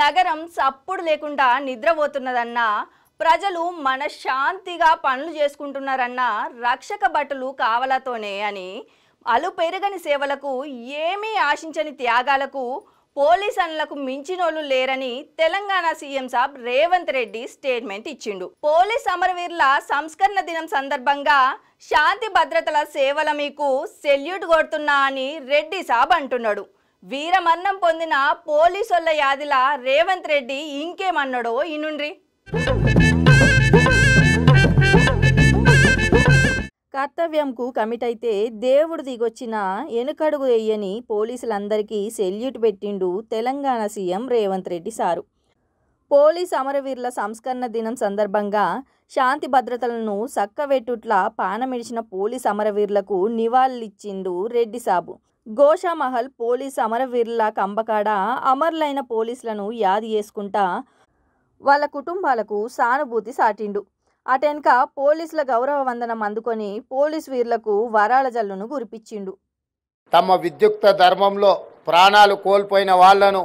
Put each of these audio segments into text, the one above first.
నగరం సప్పుడు లేకుండా నిద్రపోతున్నదన్నా ప్రజలు మనశ్శాంతిగా పనులు చేసుకుంటున్నారన్నా రక్షక బట్టలు కావలతోనే అని అలు పెరగని సేవలకు ఏమీ ఆశించని త్యాగాలకు పోలీస్ అన్లకు మించినోళ్ళు లేరని తెలంగాణ సీఎం సాబ్ రేవంత్ రెడ్డి స్టేట్మెంట్ ఇచ్చిండు పోలీస్ అమరవీరుల సంస్కరణ దినం సందర్భంగా శాంతి భద్రతల సేవల మీకు సెల్యూట్ కొడుతున్నా అని రెడ్డి సాబ్ అంటున్నాడు వీరమరణం పొందిన పోలీసుల యాదిల రేవంత్ రెడ్డి ఇంకేమన్నాడో ఇనుండ్రి కర్తవ్యంకు కమిట్ అయితే దేవుడు దిగొచ్చిన వెనుకడుగు వేయని పోలీసులందరికీ సెల్యూట్ పెట్టిండు తెలంగాణ సీఎం రేవంత్ రెడ్డి సారు పోలీస్ అమరవీరుల సంస్కరణ దినం సందర్భంగా శాంతి భద్రతలను చక్కవెట్టుట్లా పానమిడిచిన పోలీస్ అమరవీరులకు నివాళులిచ్చిండు రెడ్డి సాబు గోషామహల్ పోలీస్ అమరవీరుల కంబకాడ అమరులైన పోలీసులను యాది చేసుకుంటా వాళ్ళ కుటుంబాలకు సానుభూతి సాటిండు అటెనక పోలీసుల గౌరవ వందనం అందుకొని పోలీస్ వీరులకు వరాల జల్లును గురిపించిండు తమ విద్యుక్త ధర్మంలో ప్రాణాలు కోల్పోయిన వాళ్లను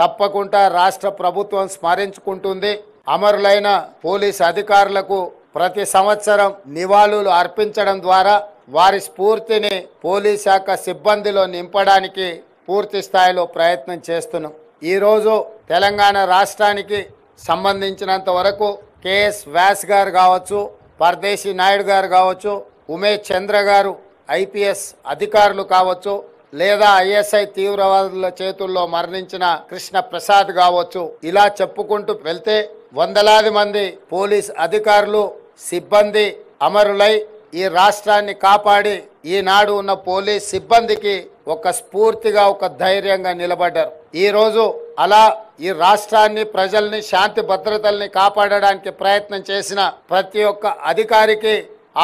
తప్పకుండా రాష్ట్ర ప్రభుత్వం స్మరించుకుంటుంది అమరులైన పోలీస్ అధికారులకు ప్రతి సంవత్సరం నివాళులు అర్పించడం ద్వారా వారి స్ఫూర్తిని పోలీస్ శాఖ సిబ్బందిలో నింపడానికి పూర్తి స్థాయిలో ప్రయత్నం చేస్తున్నాం ఈరోజు తెలంగాణ రాష్ట్రానికి సంబంధించినంత వరకు కేఎస్ వ్యాస్ గారు కావచ్చు పర్దేశీ నాయుడు గారు కావచ్చు ఉమేష్ చంద్ర గారు ఐపీఎస్ అధికారులు కావచ్చు లేదా ఐఎస్ఐ తీవ్రవాదుల చేతుల్లో మరణించిన కృష్ణ ప్రసాద్ కావచ్చు ఇలా చెప్పుకుంటూ వెళ్తే వందలాది మంది పోలీస్ అధికారులు సిబ్బంది అమరులై ఈ రాష్ట్రాన్ని కాపాడి ఈనాడు ఉన్న పోలీస్ సిబ్బందికి ఒక స్ఫూర్తిగా ఒక ధైర్యంగా నిలబడ్డారు ఈరోజు అలా ఈ రాష్ట్రాన్ని ప్రజల్ని శాంతి భద్రతల్ని కాపాడడానికి ప్రయత్నం చేసిన ప్రతి ఒక్క అధికారికి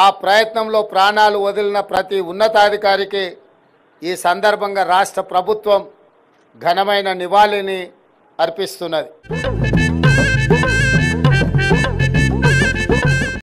ఆ ప్రయత్నంలో ప్రాణాలు వదిలిన ప్రతి ఉన్నతాధికారికి ఈ సందర్భంగా రాష్ట్ర ప్రభుత్వం ఘనమైన నివాళిని అర్పిస్తున్నది